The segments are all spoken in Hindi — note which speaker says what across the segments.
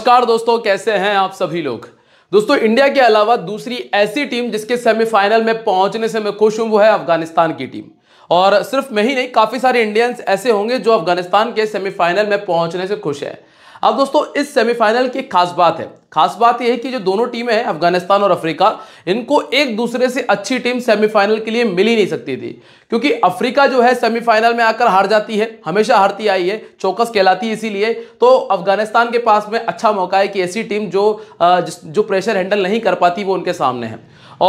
Speaker 1: नमस्कार दोस्तों कैसे हैं आप सभी लोग दोस्तों इंडिया के अलावा दूसरी ऐसी टीम जिसके सेमीफाइनल में पहुंचने से मैं खुश हूं वो है अफगानिस्तान की टीम और सिर्फ मैं ही नहीं काफ़ी सारे इंडियंस ऐसे होंगे जो अफगानिस्तान के सेमीफाइनल में पहुंचने से खुश है अब दोस्तों इस सेमीफाइनल की खास बात है खास बात यह है कि जो दोनों टीमें हैं अफगानिस्तान और अफ्रीका इनको एक दूसरे से अच्छी टीम सेमीफाइनल के लिए मिल ही नहीं सकती थी क्योंकि अफ्रीका जो है सेमीफाइनल में आकर हार जाती है हमेशा हारती आई है चौकस कहलाती है इसीलिए तो अफगानिस्तान के पास में अच्छा मौका है कि ऐसी टीम जो जो प्रेशर हैंडल नहीं कर पाती वो उनके सामने है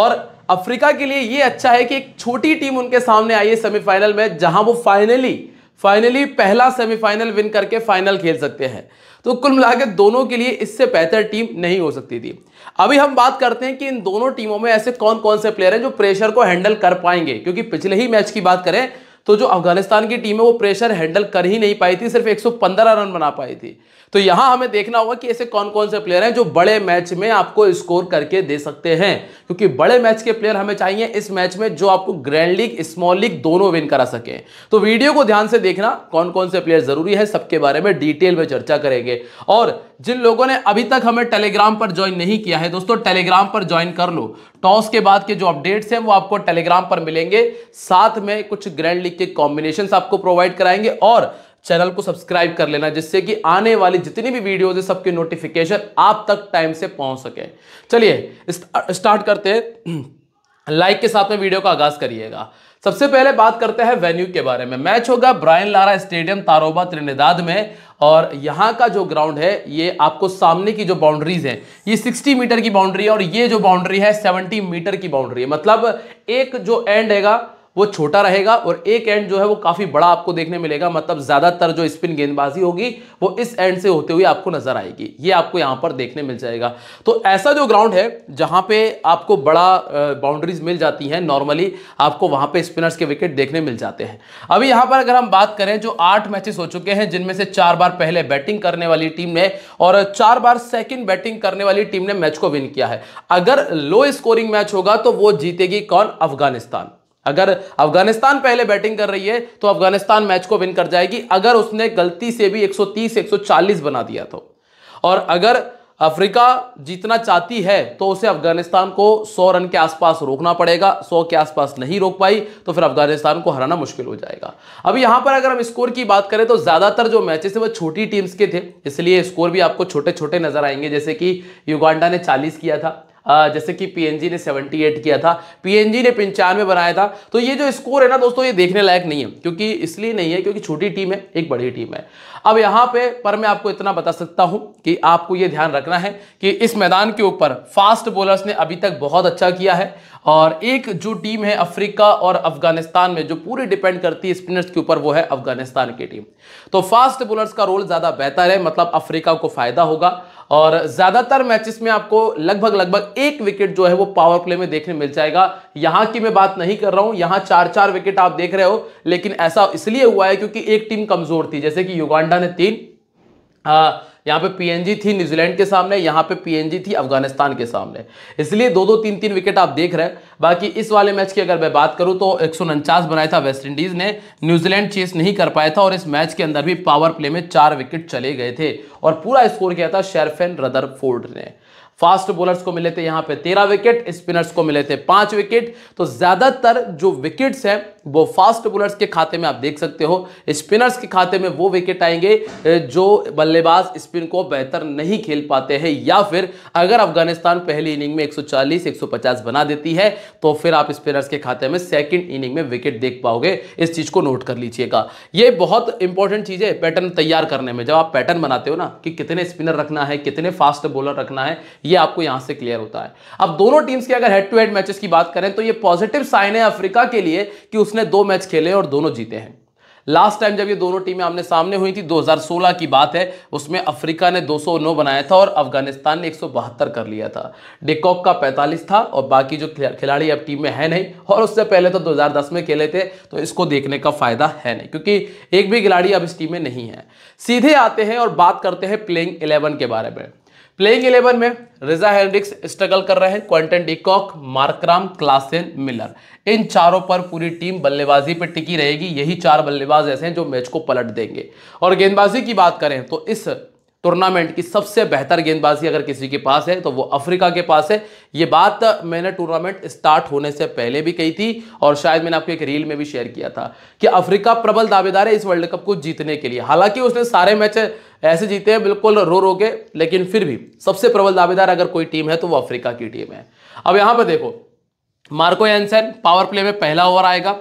Speaker 1: और अफ्रीका के लिए ये अच्छा है कि एक छोटी टीम उनके सामने आई है सेमीफाइनल में जहां वो फाइनली फाइनली पहला सेमीफाइनल विन करके फाइनल खेल सकते हैं तो कुल मिलाकर दोनों के लिए इससे बेहतर टीम नहीं हो सकती थी अभी हम बात करते हैं कि इन दोनों टीमों में ऐसे कौन कौन से प्लेयर हैं जो प्रेशर को हैंडल कर पाएंगे क्योंकि पिछले ही मैच की बात करें तो जो अफगानिस्तान की टीम है वो प्रेशर हैंडल कर ही नहीं पाई थी सिर्फ 115 रन बना पाई थी तो यहां हमें देखना होगा कि ऐसे कौन कौन से प्लेयर हैं जो बड़े मैच में आपको स्कोर करके दे सकते हैं क्योंकि बड़े मैच के प्लेयर हमें चाहिए इस मैच में जो आपको ग्रैंड लीग स्मॉल लीग दोनों विन करा सके तो वीडियो को ध्यान से देखना कौन कौन से प्लेयर जरूरी है सबके बारे में डिटेल में चर्चा करेंगे और जिन लोगों ने अभी तक हमें टेलीग्राम पर ज्वाइन नहीं किया है दोस्तों टेलीग्राम पर ज्वाइन कर लो टॉस के बाद के जो अपडेट्स हैं वो आपको टेलीग्राम पर मिलेंगे साथ में कुछ ग्रैंड लीग के कॉम्बिनेशन आपको प्रोवाइड कराएंगे और चैनल को सब्सक्राइब कर लेना जिससे कि आने वाली जितनी भी वीडियोज है सबके नोटिफिकेशन आप तक टाइम से पहुंच सके चलिए स्टार्ट करते हैं लाइक के साथ में वीडियो का आगाज करिएगा सबसे पहले बात करते हैं वेन्यू के बारे में मैच होगा Brian Lara stadium Tarouba Trinidad में और यहाँ का जो ग्राउंड है ये आपको सामने की जो बाउंड्रीज हैं ये 60 मीटर की बाउंड्री है और ये जो बाउंड्री है 70 मीटर की बाउंड्री है मतलब एक जो एंड हैगा वो छोटा रहेगा और एक एंड जो है वो काफ़ी बड़ा आपको देखने मिलेगा मतलब ज़्यादातर जो स्पिन गेंदबाजी होगी वो इस एंड से होते हुए आपको नज़र आएगी ये आपको यहां पर देखने मिल जाएगा तो ऐसा जो ग्राउंड है जहां पे आपको बड़ा बाउंड्रीज मिल जाती हैं नॉर्मली आपको वहां पे स्पिनर्स के विकेट देखने मिल जाते हैं अभी यहां पर अगर हम बात करें जो आठ मैचेस हो चुके हैं जिनमें से चार बार पहले बैटिंग करने वाली टीम ने और चार बार सेकेंड बैटिंग करने वाली टीम ने मैच को विन किया है अगर लो स्कोरिंग मैच होगा तो वो जीतेगी कौन अफगानिस्तान अगर अफगानिस्तान पहले बैटिंग कर रही है तो अफगानिस्तान मैच को विन कर जाएगी अगर उसने गलती से भी 130 140 बना दिया तो और अगर अफ्रीका जीतना चाहती है तो उसे अफगानिस्तान को 100 रन के आसपास रोकना पड़ेगा 100 के आसपास नहीं रोक पाई तो फिर अफगानिस्तान को हराना मुश्किल हो जाएगा अब यहां पर अगर हम स्कोर की बात करें तो ज्यादातर जो मैचेस थे वो छोटी टीम्स के थे इसलिए स्कोर भी आपको छोटे छोटे नजर आएंगे जैसे कि युगांडा ने चालीस किया था जैसे कि पीएनजी ने 78 किया था पीएनजी ने पंचानवे बनाया था तो ये जो स्कोर है ना दोस्तों ये देखने लायक नहीं है क्योंकि इसलिए नहीं है क्योंकि छोटी टीम है एक बड़ी टीम है अब यहाँ पे पर मैं आपको इतना बता सकता हूँ कि आपको ये ध्यान रखना है कि इस मैदान के ऊपर फास्ट बॉलर्स ने अभी तक बहुत अच्छा किया है और एक जो टीम है अफ्रीका और अफगानिस्तान में जो पूरी डिपेंड करती है स्पिनर्स के ऊपर वो है अफगानिस्तान की टीम तो फास्ट बॉलर्स का रोल ज़्यादा बेहतर है मतलब अफ्रीका को फायदा होगा और ज्यादातर मैचेस में आपको लगभग लगभग एक विकेट जो है वो पावर प्ले में देखने मिल जाएगा यहां की मैं बात नहीं कर रहा हूं यहां चार चार विकेट आप देख रहे हो लेकिन ऐसा इसलिए हुआ है क्योंकि एक टीम कमजोर थी जैसे कि युगांडा ने तीन यहाँ पे पीएनजी थी न्यूजीलैंड के सामने यहाँ पे पीएनजी थी अफगानिस्तान के सामने इसलिए दो दो तीन तीन विकेट आप देख रहे हैं बाकी इस वाले मैच की अगर मैं बात करूँ तो एक बनाया था वेस्ट इंडीज़ ने न्यूजीलैंड चेस नहीं कर पाया था और इस मैच के अंदर भी पावर प्ले में चार विकेट चले गए थे और पूरा स्कोर किया था शेरफेन रदर ने फास्ट बॉलर्स को मिले थे यहाँ पे तेरह विकेट स्पिनर्स को मिले थे पांच विकेट तो ज्यादातर जो विकेट्स हैं वो फास्ट बोलर्स के खाते में आप देख सकते हो स्पिनर्स के खाते में वो विकेट आएंगे जो बल्लेबाज स्पिन को बेहतर नहीं खेल पाते हैं या फिर अगर अफगानिस्तान पहली इनिंग में 140 150 बना देती है तो फिर आप स्पिनर्स के खाते में सेकंड इनिंग में विकेट देख पाओगे इस चीज़ को नोट कर लीजिएगा ये बहुत इंपॉर्टेंट चीज़ है पैटर्न तैयार करने में जब आप पैटर्न बनाते हो ना कि कितने स्पिनर रखना है कितने फास्ट बोलर रखना है यह आपको यहां से क्लियर होता है अब दोनों टीम्स के अगर हेड टू हेड मैचेस की बात करें तो यह पॉजिटिव साइन है अफ्रीका के लिए कि उस ने दो मैच खेले और दोनों जीते हैं लास्ट टाइम जब ये दोनों टीमें आमने सामने हुई थी 2016 की बात है उसमें अफ्रीका ने 209 बनाया था और अफगानिस्तान ने एक कर लिया था डिकॉक का 45 था और बाकी जो खिलाड़ी अब टीम में है नहीं और उससे पहले तो 2010 में खेले थे तो इसको देखने का फायदा है नहीं क्योंकि एक भी खिलाड़ी अब इस टीम में नहीं है सीधे आते हैं और बात करते हैं प्लेइंग इलेवन के बारे में प्लेइंग इलेवन में रिजा हेनरिक्स स्ट्रगल कर रहे हैं Quinton de Kock Markram Klaasen Miller इन चारों पर पूरी टीम बल्लेबाजी पर टिकी रहेगी यही चार बल्लेबाज ऐसे हैं जो मैच को पलट देंगे और गेंदबाजी की बात करें तो इस टूर्नामेंट की सबसे बेहतर गेंदबाजी अगर किसी के पास है तो वो अफ्रीका के पास है ये बात मैंने टूर्नामेंट स्टार्ट होने से पहले भी कही थी और शायद मैंने आपको एक रील में भी शेयर किया था कि अफ्रीका प्रबल दावेदार है इस वर्ल्ड कप को जीतने के लिए हालांकि उसने सारे मैच ऐसे जीते हैं बिल्कुल रो रो के लेकिन फिर भी सबसे प्रबल दावेदार अगर कोई टीम है तो वो अफ्रीका की टीम है अब यहां पर देखो मार्को एनसन पावर प्ले में पहला ओवर आएगा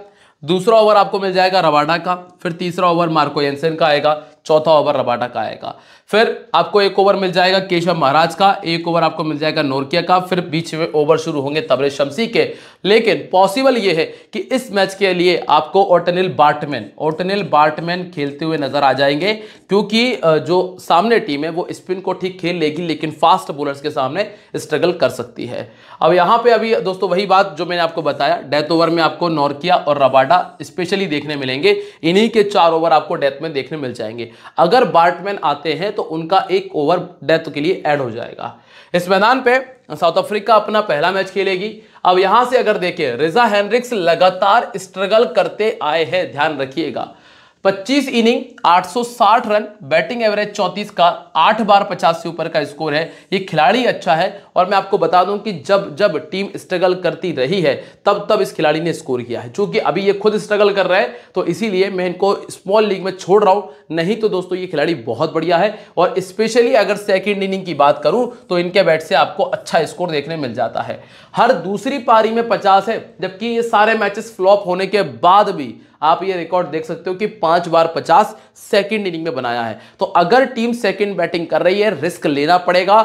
Speaker 1: दूसरा ओवर आपको मिल जाएगा रबाडा का फिर तीसरा ओवर मार्को एनसन का आएगा चौथा ओवर रबाडा का आएगा फिर आपको एक ओवर मिल जाएगा केशव महाराज का एक ओवर आपको मिल जाएगा नोरकिया का फिर बीच में ओवर शुरू होंगे तबरे शमसी के लेकिन पॉसिबल ये है कि इस मैच के लिए आपको ओटनिल बार्टमैन ओटनिल बार्टमैन खेलते हुए नजर आ जाएंगे क्योंकि जो सामने टीम है वो स्पिन को ठीक खेल लेगी लेकिन फास्ट बॉलर्स के सामने स्ट्रगल कर सकती है अब यहाँ पे अभी दोस्तों वही बात जो मैंने आपको बताया डेथ ओवर में आपको नोरकिया और रबाडा स्पेशली देखने मिलेंगे इन्हीं के चार ओवर आपको डेथ में देखने मिल जाएंगे अगर बार्टमैन आते हैं तो तो उनका एक ओवर डेथ के लिए ऐड हो जाएगा इस मैदान पे साउथ अफ्रीका अपना पहला मैच खेलेगी अब यहां से अगर देखें रिजा हैनरिक्स लगातार स्ट्रगल करते आए हैं ध्यान रखिएगा 25 इनिंग 860 रन बैटिंग एवरेज 34 का 8 बार 50 से ऊपर का स्कोर है ये खिलाड़ी अच्छा है और मैं आपको बता दूं कि जब जब टीम स्ट्रगल करती रही है तब तब इस खिलाड़ी ने स्कोर किया है चूंकि अभी ये खुद स्ट्रगल कर रहे हैं तो इसीलिए मैं इनको स्मॉल लीग में छोड़ रहा हूं नहीं तो दोस्तों ये खिलाड़ी बहुत बढ़िया है और स्पेशली अगर सेकेंड इनिंग की बात करूं तो इनके बैट से आपको अच्छा स्कोर देखने मिल जाता है हर दूसरी पारी में पचास है जबकि ये सारे मैचेस फ्लॉप होने के बाद भी आप ये रिकॉर्ड देख सकते हो कि पांच बार पचास सेकेंड इनिंग में बनाया है तो अगर टीम सेकेंड बैटिंग कर रही है रिस्क लेना पड़ेगा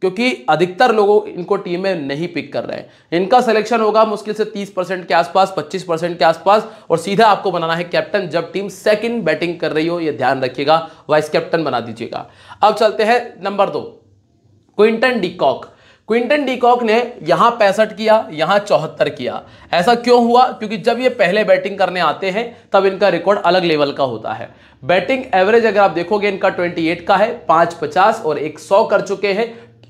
Speaker 1: क्योंकि अधिकतर लोगों इनको टीम में नहीं पिक कर रहे हैं इनका सिलेक्शन होगा मुश्किल से 30 परसेंट के आसपास 25 परसेंट के आसपास और सीधा आपको बनाना है कैप्टन जब टीम सेकंड बैटिंग कर रही हो यह ध्यान रखिएगा वाइस कैप्टन बना दीजिएगा अब चलते हैं नंबर दो क्विंटन डिकॉक क्विंटन डीकॉक ने यहां पैंसठ किया यहां चौहत्तर किया ऐसा क्यों हुआ क्योंकि जब ये पहले बैटिंग करने आते हैं तब इनका रिकॉर्ड अलग लेवल का होता है बैटिंग एवरेज अगर आप देखोगे इनका 28 का है पचास और एक सौ कर चुके हैं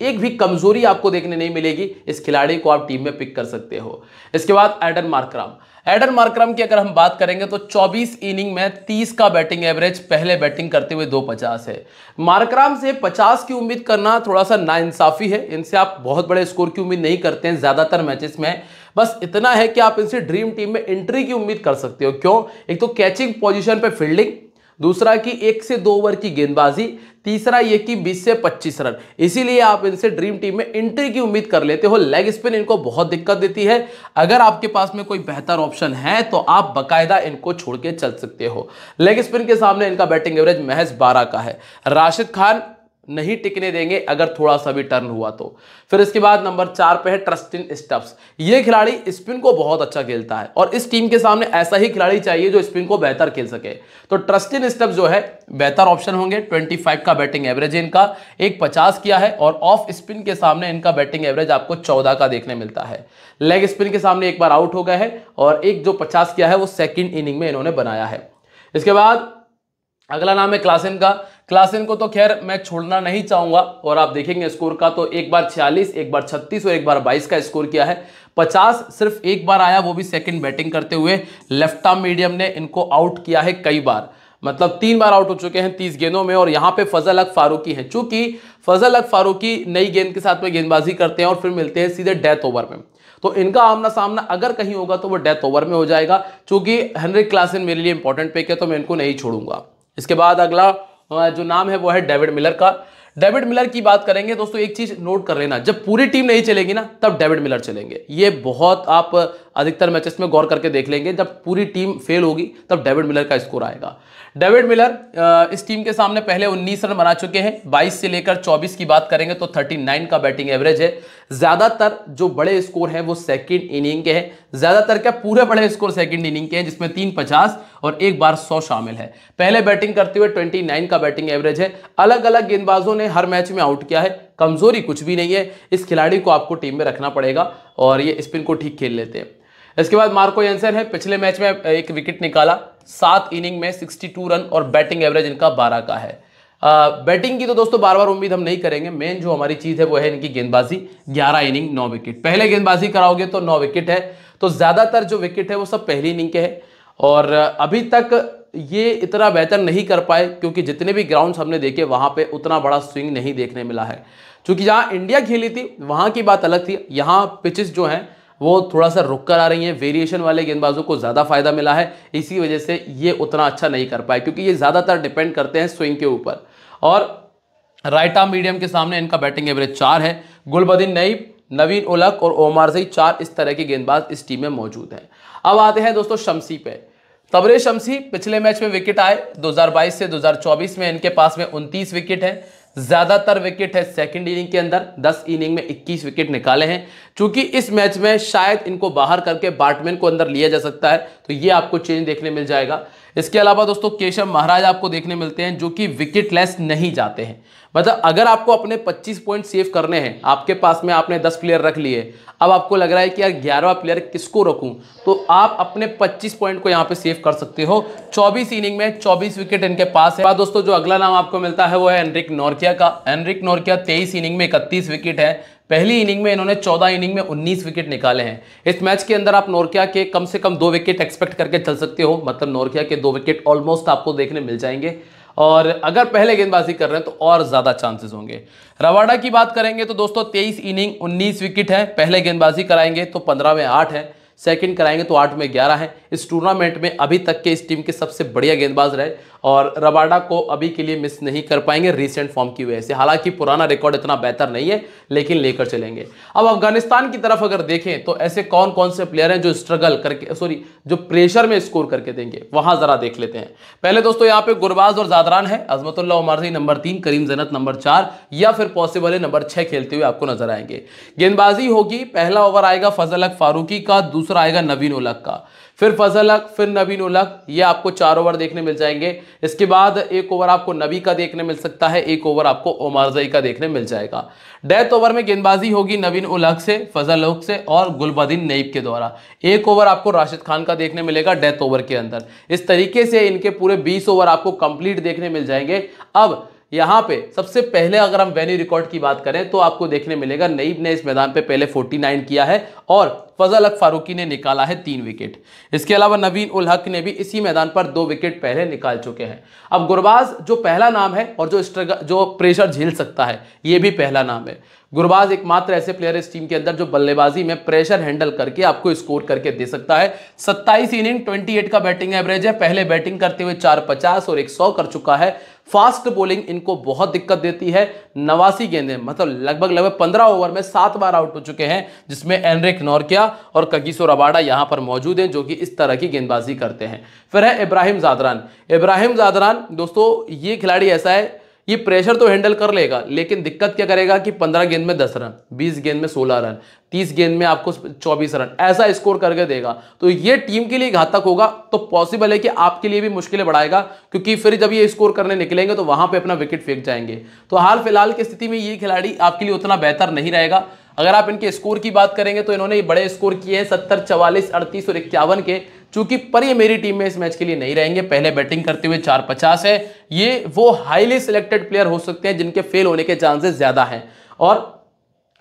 Speaker 1: एक भी कमजोरी आपको देखने नहीं मिलेगी इस खिलाड़ी को आप टीम में पिक कर सकते हो इसके बाद एडन मार्क्राम एडन मार्क्राम की अगर हम बात करेंगे तो 24 इनिंग में 30 का बैटिंग एवरेज पहले बैटिंग करते हुए दो पचास है मार्कराम से 50 की उम्मीद करना थोड़ा सा नाइंसाफी है इनसे आप बहुत बड़े स्कोर की उम्मीद नहीं करते हैं ज़्यादातर मैचेस में बस इतना है कि आप इनसे ड्रीम टीम में एंट्री की उम्मीद कर सकते हो क्यों एक तो कैचिंग पोजिशन पर फील्डिंग दूसरा कि एक से दो ओवर की गेंदबाजी तीसरा ये कि 20 से 25 रन इसीलिए आप इनसे ड्रीम टीम में एंट्री की उम्मीद कर लेते हो लेग स्पिन इनको बहुत दिक्कत देती है अगर आपके पास में कोई बेहतर ऑप्शन है तो आप बकायदा इनको छोड़ के चल सकते हो लेग स्पिन के सामने इनका बैटिंग एवरेज महज 12 का है राशिद खान नहीं टिकने देंगे अगर थोड़ा सा भी टर्न हुआ तो फिर इसके बाद नंबर चार पे है ट्रस्टिन स्टप्स ये खिलाड़ी स्पिन को बहुत अच्छा खेलता है और इस टीम के सामने ऐसा ही खिलाड़ी चाहिए जो स्पिन को बेहतर खेल सके तो ट्रस्टिन स्टप्स जो है बेहतर ऑप्शन होंगे 25 का बैटिंग एवरेज इनका एक पचास किया है और ऑफ स्पिन के सामने इनका बैटिंग एवरेज आपको चौदह का देखने मिलता है लेग स्पिन के सामने एक बार आउट हो गए हैं और एक जो पचास किया है वो सेकेंड इनिंग में इन्होंने बनाया है इसके बाद अगला नाम है क्लासिन का क्लासिन को तो खैर मैं छोड़ना नहीं चाहूंगा और आप देखेंगे स्कोर का तो एक बार 46 एक बार 36 और एक बार 22 का स्कोर किया है 50 सिर्फ एक बार आया वो भी सेकंड बैटिंग करते हुए लेफ्ट आर्म मीडियम ने इनको आउट किया है कई बार मतलब तीन बार आउट हो चुके हैं तीस गेंदों में और यहाँ पे फजल अक फारूकी है चूंकि फजल अक फारूकी नई गेंद के साथ में गेंदबाजी करते हैं और फिर मिलते हैं सीधे डेथ ओवर में तो इनका आमना सामना अगर कहीं होगा तो वो डेथ ओवर में हो जाएगा चूंकि हेनरिक क्लासन मेरे लिए इंपॉर्टेंट पिक है तो मैं इनको नहीं छोड़ूंगा इसके बाद अगला हाँ, जो नाम है वो है डेविड मिलर का डेविड मिलर की बात करेंगे दोस्तों एक चीज नोट कर लेना जब पूरी टीम नहीं चलेगी ना तब डेविड मिलर चलेंगे ये बहुत आप अधिकतर मैचेस में गौर करके देख लेंगे जब पूरी टीम फेल होगी तब डेविड मिलर का स्कोर आएगा डेविड मिलर इस टीम के सामने पहले 19 रन बना चुके हैं 22 से लेकर 24 की बात करेंगे तो 39 का बैटिंग एवरेज है ज़्यादातर जो बड़े स्कोर हैं वो सेकेंड इनिंग के हैं ज़्यादातर क्या पूरे बड़े स्कोर सेकेंड इनिंग के हैं जिसमें तीन पचास और एक बार सौ शामिल है पहले बैटिंग करते हुए ट्वेंटी नाइन का बैटिंग एवरेज है अलग अलग गेंदबाजों ने हर मैच में आउट किया है कमजोरी कुछ भी नहीं है इस खिलाड़ी को आपको टीम में रखना पड़ेगा और ये स्पिन को ठीक खेल लेते हैं इसके बाद मार्को एंसन है पिछले मैच में एक विकेट निकाला सात इनिंग में 62 रन और बैटिंग एवरेज इनका 12 का है आ, बैटिंग की तो दोस्तों बार बार उम्मीद हम नहीं करेंगे मेन जो हमारी चीज़ है वो है इनकी गेंदबाजी 11 इनिंग 9 विकेट पहले गेंदबाजी कराओगे तो 9 विकेट है तो ज़्यादातर जो विकेट है वो सब पहली इनिंग के हैं और अभी तक ये इतना बेहतर नहीं कर पाए क्योंकि जितने भी ग्राउंड हमने देखे वहां पर उतना बड़ा स्विंग नहीं देखने मिला है चूंकि जहाँ इंडिया खेली थी वहां की बात अलग थी यहाँ पिचेस जो हैं वो थोड़ा सा रुक कर आ रही हैं वेरिएशन वाले गेंदबाजों को ज़्यादा फायदा मिला है इसी वजह से ये उतना अच्छा नहीं कर पाए क्योंकि ये ज़्यादातर डिपेंड करते हैं स्विंग के ऊपर और राइट आर्म मीडियम के सामने इनका बैटिंग एवरेज चार है गुलबदीन नईब नवीन उलक और ओमार जई चार इस तरह के गेंदबाज इस टीम में मौजूद हैं अब आते हैं दोस्तों शमसी पे तबरे शमसी पिछले मैच में विकेट आए 2022 से 2024 में इनके पास में 29 विकेट हैं ज्यादातर विकेट है सेकंड इनिंग के अंदर 10 इनिंग में 21 विकेट निकाले हैं चूंकि इस मैच में शायद इनको बाहर करके बैटमैन को अंदर लिया जा सकता है तो ये आपको चेंज देखने मिल जाएगा इसके अलावा दोस्तों केशव महाराज आपको देखने मिलते हैं जो कि विकेट लेस नहीं जाते हैं मतलब अगर आपको अपने 25 पॉइंट सेव करने हैं आपके पास में आपने 10 प्लेयर रख लिए अब आपको लग रहा है कि यार ग्यारहवा प्लेयर किसको रखूं तो आप अपने 25 पॉइंट को यहां पे सेव कर सकते हो 24 इनिंग में 24 विकेट इनके पास है दोस्तों जो अगला नाम आपको मिलता है वो है एनरिक नोरकिया का एनरिक नोरकिया तेईस इनिंग में इकतीस विकेट है पहली इनिंग में इन्होंने 14 इनिंग में 19 विकेट निकाले हैं इस मैच के अंदर आप नोरकिया के कम से कम दो विकेट एक्सपेक्ट करके चल सकते हो मतलब नोरकिया के दो विकेट ऑलमोस्ट आपको देखने मिल जाएंगे और अगर पहले गेंदबाजी कर रहे हैं तो और ज़्यादा चांसेस होंगे रवाडा की बात करेंगे तो दोस्तों 23 इनिंग 19 विकेट है पहले गेंदबाजी कराएंगे तो 15 में 8 है सेकंड कराएंगे तो आठ में ग्यारह है इस टूर्नामेंट में अभी तक के इस टीम के सबसे बढ़िया गेंदबाज रहे और रबाडा को अभी के लिए मिस नहीं कर पाएंगे रिसेंट फॉर्म की वजह से हालांकि पुराना रिकॉर्ड इतना बेहतर नहीं है लेकिन लेकर चलेंगे अब अफगानिस्तान की तरफ अगर देखें तो ऐसे कौन कौन से प्लेयर हैं जो स्ट्रगल करके सॉरी जो प्रेशर में स्कोर करके देंगे वहां जरा देख लेते हैं पहले दोस्तों यहाँ पे गुरबाज और जादरान है अजमतुल्ला उमरजी नंबर तीन करीम जनत नंबर चार या फिर पॉसिबल है नंबर छह खेलते हुए आपको नजर आएंगे गेंदबाजी होगी पहला ओवर आएगा फजल फारूकी का दूसरा दूसरा आएगा नवीन उलक का फिर फजल हक फिर नवीन उलक ये आपको चार ओवर देखने मिल जाएंगे इसके बाद एक ओवर आपको नबी का देखने मिल सकता है एक ओवर आपको ओमारजई का देखने मिल जाएगा डेथ ओवर में गेंदबाजी होगी नवीन उलक से फजल हक से और गुलबदीन नईब के द्वारा एक ओवर आपको राशिद खान का देखने मिलेगा डेथ ओवर के अंदर इस तरीके से इनके पूरे बीस ओवर आपको कंप्लीट देखने मिल जाएंगे अब यहाँ पे सबसे पहले अगर हम वेन्यू रिकॉर्ड की बात करें तो आपको देखने मिलेगा नईब ने इस मैदान पे पहले 49 किया है और फजल अक फारूकी ने निकाला है तीन विकेट इसके अलावा नवीन उल हक ने भी इसी मैदान पर दो विकेट पहले निकाल चुके हैं अब गुरबाज जो पहला नाम है और जो स्ट्रगल जो प्रेशर झेल सकता है ये भी पहला नाम है गुरबाज एकमात्र ऐसे प्लेयर इस टीम के अंदर जो बल्लेबाजी में प्रेशर हैंडल करके आपको स्कोर करके दे सकता है 27 इनिंग 28 का बैटिंग एवरेज है पहले बैटिंग करते हुए 450 और 100 कर चुका है फास्ट बॉलिंग इनको बहुत दिक्कत देती है नवासी गेंदे मतलब लगभग लगभग पंद्रह ओवर में सात बार आउट हो चुके हैं जिसमें एनरिक नोरकिया और कगिसो रबाडा यहां पर मौजूद हैं जो कि इस तरह की गेंदबाजी करते हैं फिर है इब्राहिम जादरान इब्राहिम जादरान दोस्तों ये खिलाड़ी ऐसा है ये प्रेशर तो हैंडल कर लेगा लेकिन दिक्कत क्या करेगा कि पंद्रह गेंद में दस रन बीस गेंद में सोलह रन तीस गेंद में आपको चौबीस रन ऐसा स्कोर करके देगा तो ये टीम के लिए घातक होगा तो पॉसिबल है कि आपके लिए भी मुश्किलें बढ़ाएगा क्योंकि फिर जब ये स्कोर करने निकलेंगे तो वहां पे अपना विकेट फेंक जाएंगे तो हाल फिलहाल की स्थिति में ये खिलाड़ी आपके लिए उतना बेहतर नहीं रहेगा अगर आप इनके स्कोर की बात करेंगे तो इन्होंने बड़े स्कोर किए हैं सत्तर चवालीस अड़तीस और इक्यावन के चूंकि पर ये मेरी टीम में इस मैच के लिए नहीं रहेंगे पहले बैटिंग करते हुए चार पचास है ये वो हाईली सिलेक्टेड प्लेयर हो सकते हैं जिनके फेल होने के चांसेस ज़्यादा हैं और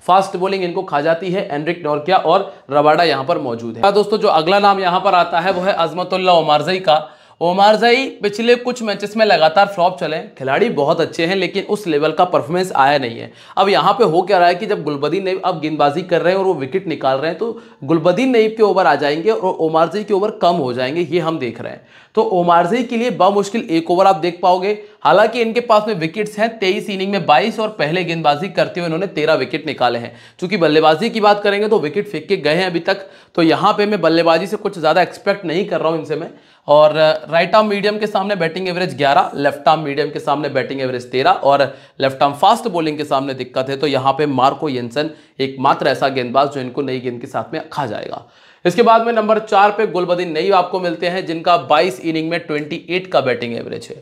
Speaker 1: फास्ट बॉलिंग इनको खा जाती है एनरिक नोरकिया और रबाडा यहां पर मौजूद है दोस्तों जो अगला नाम यहां पर आता है वो है अजमतुल्ला उमारजई का जई पिछले कुछ मैचेस में लगातार फ्लॉप चले खिलाड़ी बहुत अच्छे हैं लेकिन उस लेवल का परफॉर्मेंस आया नहीं है अब यहाँ पे हो क्या रहा है कि जब गुलबदीन नईब अब गेंदबाजी कर रहे हैं और वो विकेट निकाल रहे हैं तो गुलबदीन नईब के ओवर आ जाएंगे और जई के ओवर कम हो जाएंगे ये हम देख रहे हैं तो ओमारजई के लिए बामुश्किल एक ओवर आप देख पाओगे हालांकि इनके पास में विकेट्स हैं तेईस इनिंग में बाईस और पहले गेंदबाजी करते हुए इन्होंने तेरह विकेट निकाले हैं चूंकि बल्लेबाजी की बात करेंगे तो विकेट फेंक के गए हैं अभी तक तो यहाँ पर मैं बल्लेबाजी से कुछ ज़्यादा एक्सपेक्ट नहीं कर रहा हूँ इनसे मैं और राइट आर्म मीडियम के सामने batting average 11 left arm medium के सामने बैटिंग एवरेज 13 और लेफ्ट आर्म फास्ट बॉलिंग के सामने दिक्कत है तो यहाँ पे मार्को येंसन एकमात्र ऐसा गेंदबाज जो इनको नई गेंद के साथ में खा जाएगा इसके बाद में नंबर चार पे गुलबदीन नई आपको मिलते हैं जिनका 22 इनिंग में 28 का बैटिंग एवरेज है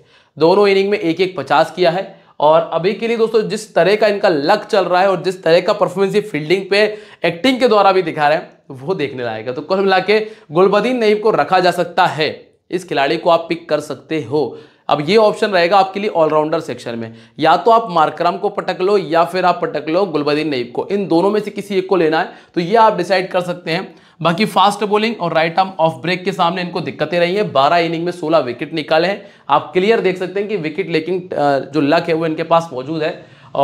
Speaker 1: दोनों इनिंग में एक एक पचास किया है और अभी के लिए दोस्तों जिस तरह का इनका लक चल रहा है और जिस तरह का परफॉर्मेंस ये फील्डिंग पे एक्टिंग के द्वारा भी दिखा रहे हैं वो देखने लायक है तो कुल मिला के गुलबदीन नईब को रखा जा सकता है इस खिलाड़ी को आप पिक कर सकते हो अब ये ऑप्शन रहेगा आपके लिए ऑलराउंडर सेक्शन में या तो आप मार्कराम को पटक लो या फिर आप पटक लो गुलबदीन नईब को इन दोनों में से किसी एक को लेना है तो ये आप डिसाइड कर सकते हैं बाकी फास्ट बॉलिंग और राइट आर्म ऑफ ब्रेक के सामने इनको दिक्कतें रही हैं बारह इनिंग में सोलह विकेट निकाले हैं आप क्लियर देख सकते हैं कि विकेट लेकिन जो लक है वो इनके पास मौजूद है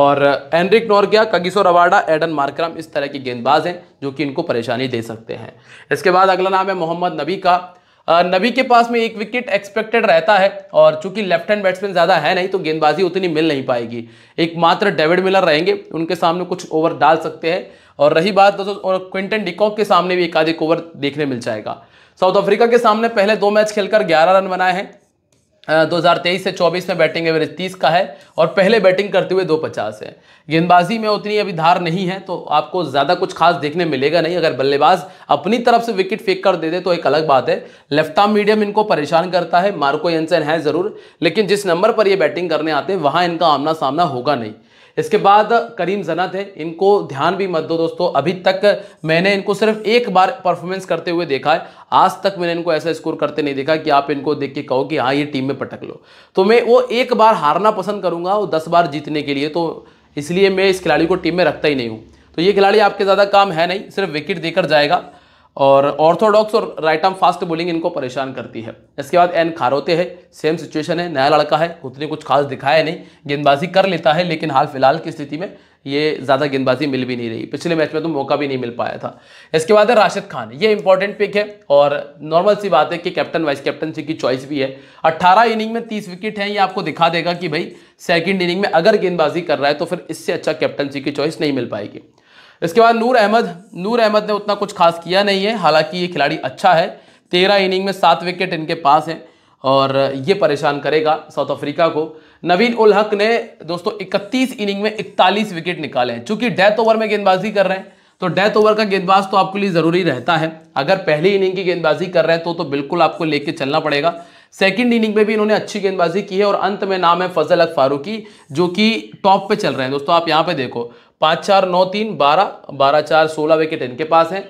Speaker 1: और Anrich Nortje Kagiso Rabada Aiden Markram इस तरह के गेंदबाज हैं जो कि इनको परेशानी दे सकते हैं इसके बाद अगला नाम है मोहम्मद नबी का नबी के पास में एक विकेट एक्सपेक्टेड रहता है और चूंकि लेफ्ट हैंड बैट्समैन ज़्यादा है नहीं तो गेंदबाजी उतनी मिल नहीं पाएगी एक मात्र डेविड मिलर रहेंगे उनके सामने कुछ ओवर डाल सकते हैं और रही बात दोस्तों और क्विंटन डिकॉक के सामने भी एक ओवर देखने मिल जाएगा साउथ अफ्रीका के सामने पहले दो मैच खेलकर 11 रन बनाए हैं 2023 से 24 में बैटिंग एवरेज 30 का है और पहले बैटिंग करते हुए 250 है गेंदबाजी में उतनी अभी धार नहीं है तो आपको ज़्यादा कुछ खास देखने मिलेगा नहीं अगर बल्लेबाज अपनी तरफ से विकेट फेंक कर दे दे तो एक अलग बात है लेफ्ट आर्म मीडियम इनको परेशान करता है मार्को एंसन है ज़रूर लेकिन जिस नंबर पर ये बैटिंग करने आते हैं वहाँ इनका आमना सामना होगा नहीं इसके बाद करीम जना है इनको ध्यान भी मत दो दोस्तों अभी तक मैंने इनको सिर्फ एक बार परफॉर्मेंस करते हुए देखा है आज तक मैंने इनको ऐसा स्कोर करते नहीं देखा कि आप इनको देख के कहो कि हाँ ये टीम में पटक लो तो मैं वो एक बार हारना पसंद करूंगा और दस बार जीतने के लिए तो इसलिए मैं इस खिलाड़ी को टीम में रखता ही नहीं हूँ तो ये खिलाड़ी आपके ज़्यादा काम है नहीं सिर्फ विकेट देकर जाएगा और ऑर्थोडॉक्स और राइट आर्म फास्ट बोलिंग इनको परेशान करती है इसके बाद एन खारोते हैं सेम सिचुएशन है नया लड़का है उतने कुछ खास दिखाया नहीं गेंदबाजी कर लेता है लेकिन हाल फिलहाल की स्थिति में ये ज़्यादा गेंदबाजी मिल भी नहीं रही पिछले मैच में तो मौका भी नहीं मिल पाया था इसके बाद है राशिद खान ये इंपॉर्टेंट पिक है और नॉर्मल सी बात है कि कैप्टन वाइस कैप्टनशिप की चॉइस भी है 18 इनिंग में 30 विकेट हैं ये आपको दिखा देगा कि भाई सेकंड इनिंग में अगर गेंदबाजी कर रहा है तो फिर इससे अच्छा कैप्टनशिप की चॉइस नहीं मिल पाएगी इसके बाद नूर अहमद नूर अहमद ने उतना कुछ खास किया नहीं है हालांकि ये खिलाड़ी अच्छा है तेरह इनिंग में सात विकेट इनके पास हैं और ये परेशान करेगा साउथ अफ्रीका को नवीन उल हक ने दोस्तों 31 इनिंग में 41 विकेट निकाले हैं चूंकि डेथ ओवर में गेंदबाजी कर रहे हैं तो डेथ ओवर का गेंदबाज तो आपके लिए ज़रूरी रहता है अगर पहली इनिंग की गेंदबाजी कर रहे हैं तो तो बिल्कुल आपको लेके चलना पड़ेगा सेकेंड इनिंग में भी इन्होंने अच्छी गेंदबाजी की है और अंत में नाम है फजल अक फारूकी जो कि टॉप पे चल रहे हैं दोस्तों आप यहाँ पे देखो पाँच चार नौ तीन बारह बारह चार सोलह विकेट इनके पास हैं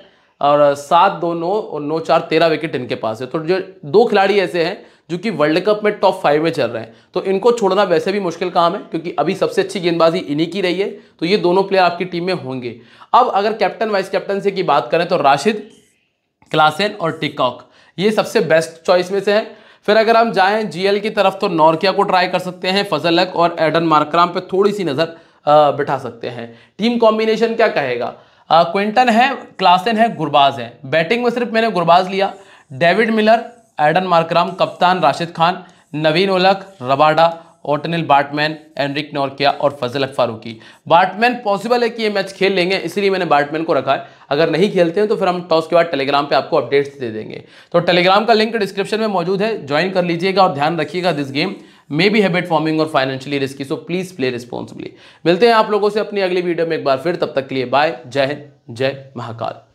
Speaker 1: और सात दो नौ और नौ चार तेरह विकेट इनके पास है तो जो दो खिलाड़ी ऐसे हैं जो कि वर्ल्ड कप में टॉप फाइव में चल रहे हैं तो इनको छोड़ना वैसे भी मुश्किल काम है क्योंकि अभी सबसे अच्छी गेंदबाजी इन्हीं की रही है तो ये दोनों प्लेयर आपकी टीम में होंगे अब अगर कैप्टन वाइस कैप्टन से की बात करें तो राशिद क्लासेन और टिकॉक ये सबसे बेस्ट चॉइस में से है फिर अगर हम जाए जीएल की तरफ तो नॉर्किया को ट्राई कर सकते हैं फजलक और एडन मार्क्राम पे थोड़ी सी नज़र बिठा सकते हैं टीम कॉम्बिनेशन क्या कहेगा क्विंटन है क्लासन है गुरबाज है बैटिंग में सिर्फ मैंने गुरबाज लिया डेविड मिलर एडन मार्क्राम कप्तान Rashid Khan Naveen ul Haq Rabada Ottneil Baartman Anrich Nortje और फजल फारूकी बार्टमैन पॉसिबल है कि ये मैच खेल लेंगे इसलिए मैंने बार्टमैन को रखा है अगर नहीं खेलते हैं तो फिर हम टॉस के बाद टेलीग्राम पे आपको अपडेट्स दे देंगे तो टेलीग्राम का लिंक डिस्क्रिप्शन में मौजूद है ज्वाइन कर लीजिएगा और ध्यान रखिएगा this game may be habit forming और financially risky so please play responsibly मिलते हैं आप लोगों से अपनी अगली वीडियो में एक बार फिर तब तक के लिए बाय जय हिंद जय महाकाल